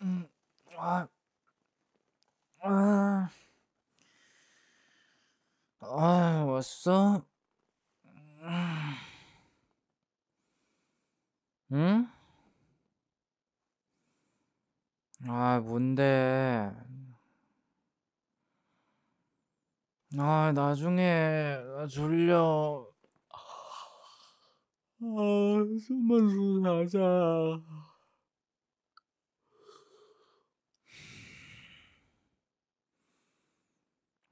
음, 아, 아, 아, 왔어? 응? 음? 아, 뭔데? 아, 나중에 나 졸려. 아, 숨만 자자.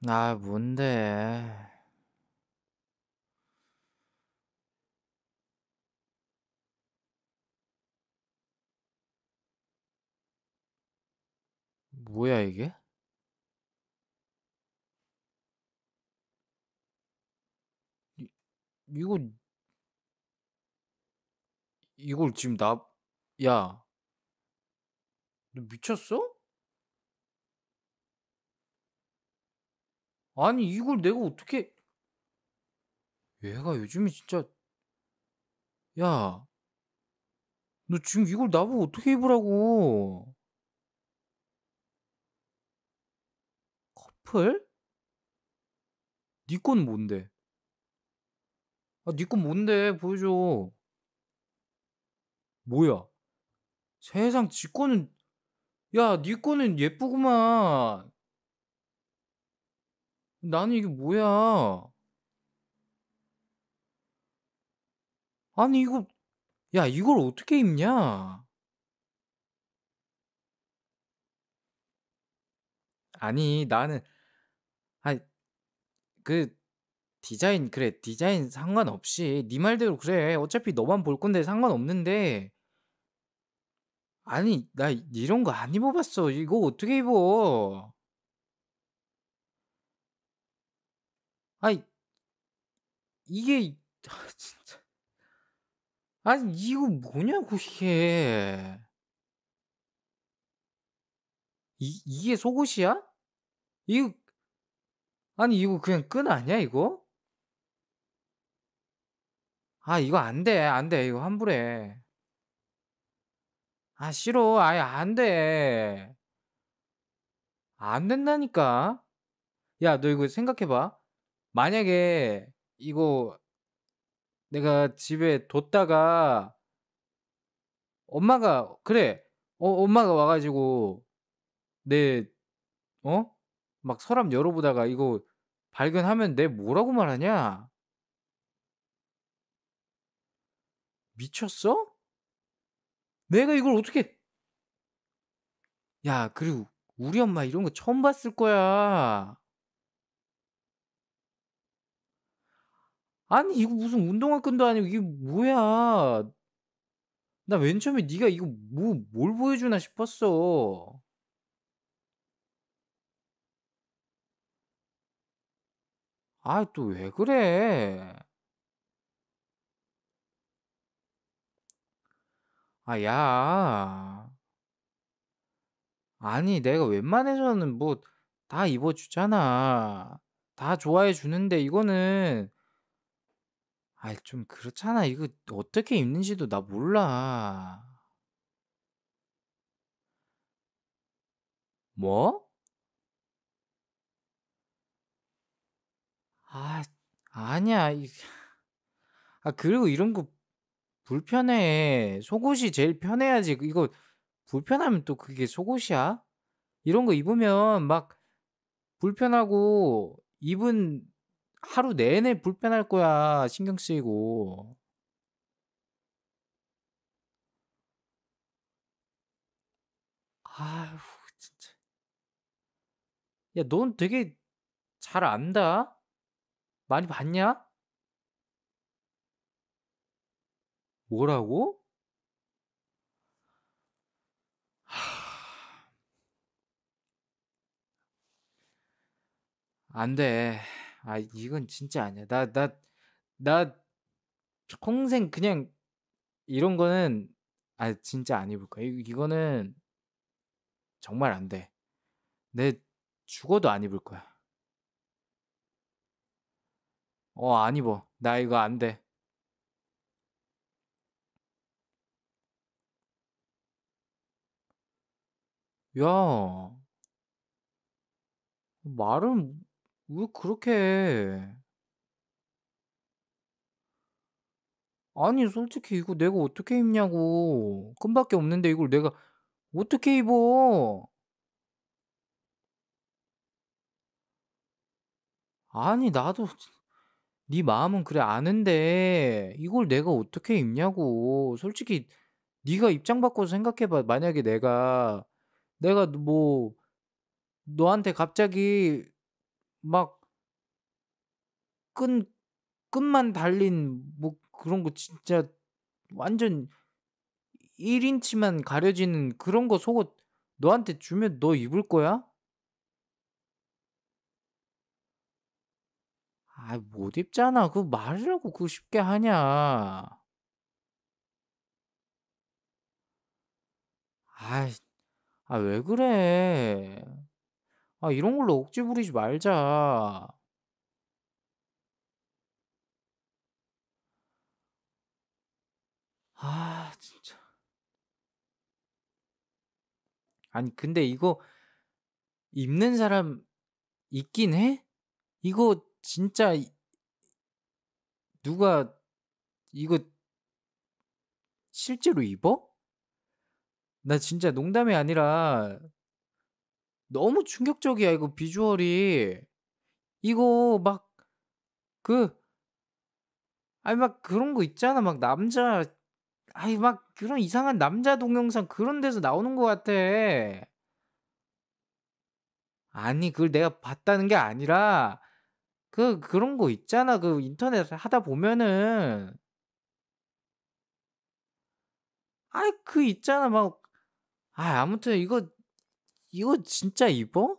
나 아, 뭔데. 뭐야, 이게? 이, 이거, 이걸 지금 나, 야, 너 미쳤어? 아니 이걸 내가 어떻게 얘가 요즘에 진짜 야너 지금 이걸 나보고 어떻게 입으라고 커플? 니건 네 뭔데? 아, 니건 네 뭔데? 보여줘. 뭐야? 세상 지 거는, 야, 니 네 거는 예쁘구만. 나는 이게 뭐야? 아니 이거 야 이걸 어떻게 입냐? 아니 나는 아니 그 디자인 그래 디자인 상관없이 네 말대로 그래 어차피 너만 볼 건데 상관없는데 아니 나 이런 거 안 입어봤어 이거 어떻게 입어? 아니 이게 아 진짜 아니 이거 뭐냐고 이게 이, 이게 속옷이야? 이거 아니 이거 그냥 끈 아니야 이거? 아 이거 안돼안돼 이거 환불해 아 싫어 아예 안돼안 된다니까 야 너 이거 생각해봐 만약에 이거 내가 집에 뒀다가 엄마가 그래. 어 엄마가 와 가지고 내 어? 막 서랍 열어보다가 이거 발견하면 내 뭐라고 말하냐? 미쳤어? 내가 이걸 어떻게 야, 그리고 우리 엄마 이런 거 처음 봤을 거야. 아니 이거 무슨 운동화 끈도 아니고 이게 뭐야? 나맨 처음에 네가 이거 뭐 뭘 보여주나 싶었어. 아, 또 왜 그래? 아, 야. 아니, 내가 웬만해서는 뭐, 다 입어주잖아. 다 좋아해 주는데, 이거는 아이 좀 그렇잖아. 이거 어떻게 입는지도 나 몰라. 뭐? 아, 아니야. 이- 아, 그리고 이런 거 불편해. 속옷이 제일 편해야지. 그 이거 불편하면 또 그게 속옷이야? 이런 거 입으면 막 불편하고 입은 하루 내내 불편할 거야. 신경 쓰이고. 아휴, 진짜. 야, 넌 되게 잘 안다? 많이 봤냐? 뭐라고? 안 돼. 아 이건 진짜 아니야. 나 나 나 평생 그냥 이런 거는 아 진짜 안 입을 거야. 이- 이거는 정말 안 돼. 내 죽어도 안 입을 거야. 어, 안 입어. 나 이거 안 돼. 야. 말은 왜 그렇게 해? 아니, 솔직히 이거 내가 어떻게 입냐고. 끈밖에 없는데 이걸 내가 어떻게 입어? 아니, 나도 네 마음은 그래 아는데 이걸 내가 어떻게 입냐고. 솔직히 네가 입장 바꿔서 생각해 봐. 만약에 내가 내가 뭐 너한테 갑자기 막 끈, 끈만 달린 뭐 그런 거 진짜 완전 1인치만 가려지는 그런 거 속옷 너한테 주면 너 입을 거야? 아, 못 입잖아. 그 말이라고 그 쉽게 하냐. 아이, 아, 왜 그래. 아, 이런 걸로 억지 부리지 말자. 아, 진짜. 아니, 근데 이거 입는 사람 있긴 해? 이거 진짜 누가 이거 실제로 입어? 나 진짜 농담이 아니라 너무 충격적이야 이거 비주얼이. 이거 막 그 아니 막 그런 거 있잖아. 막 남자 아이 막 그런 이상한 남자 동영상 그런 데서 나오는 것 같아. 아니 그걸 내가 봤다는 게 아니라 그 그런 거 있잖아. 그 인터넷 하다 보면은 아이 그 있잖아 막아 아무튼 이거 이거 진짜 입어?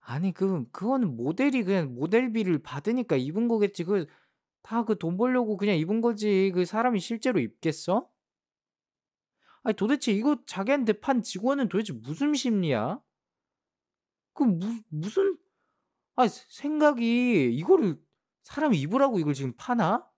아니 그 그거는 모델이 그냥 모델비를 받으니까 입은 거겠지. 그 다 그 돈 벌려고 그냥 입은 거지. 그 사람이 실제로 입겠어? 아니 도대체 이거 자기한테 판 직원은 도대체 무슨 심리야? 그 무, 무슨 아 생각이 이거를 사람 입으라고 이걸 지금 파나?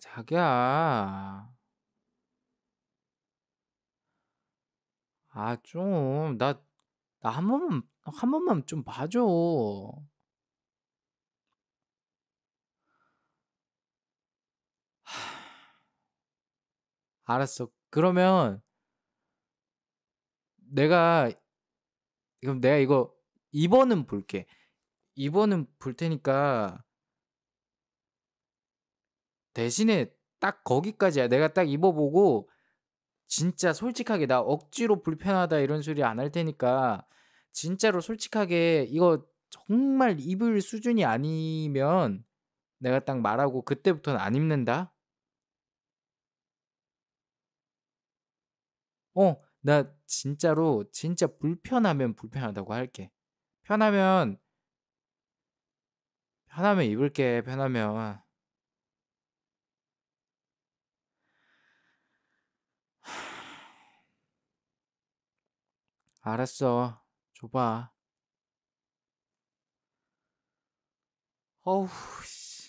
자기야. 아, 좀, 나, 나 한 번만, 한 번만 좀 봐줘. 알았어. 그러면 내가 그럼 내가 이거 2번은 볼게. 2번은 볼 테니까 대신에 딱 거기까지야. 내가 딱 입어보고 진짜 솔직하게 나 억지로 불편하다 이런 소리 안 할 테니까 진짜로 솔직하게 이거 정말 입을 수준이 아니면 내가 딱 말하고 그때부터는 안 입는다. 어, 나 진짜로 진짜 불편하면 불편하다고 할게. 편하면 편하면 입을게. 편하면. 알았어. 줘봐. 어우, 씨.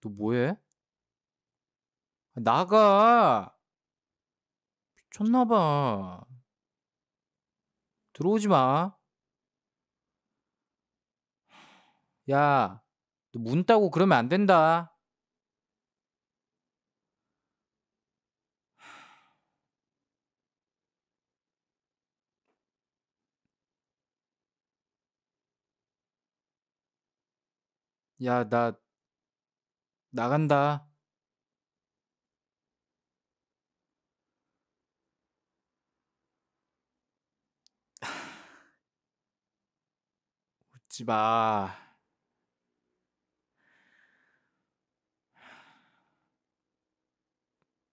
너 뭐해? 나가! 미쳤나봐. 들어오지 마. 야, 문 따고 그러면 안 된다. 야, 나 나간다. 웃지 마.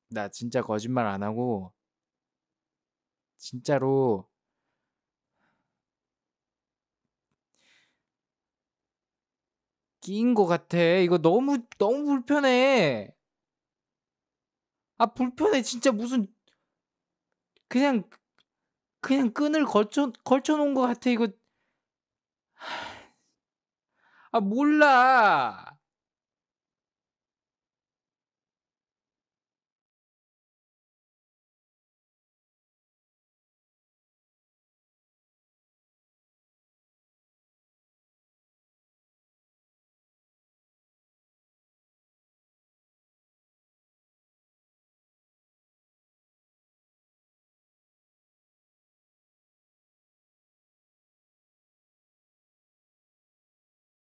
나 진짜 거짓말 안 하고 진짜로 끼인 것 같아. 이거 너무 너무 불편해. 아 불편해 진짜 무슨 그냥 그냥 끈을 걸쳐 걸쳐 놓은 것 같아 이거. 아 몰라.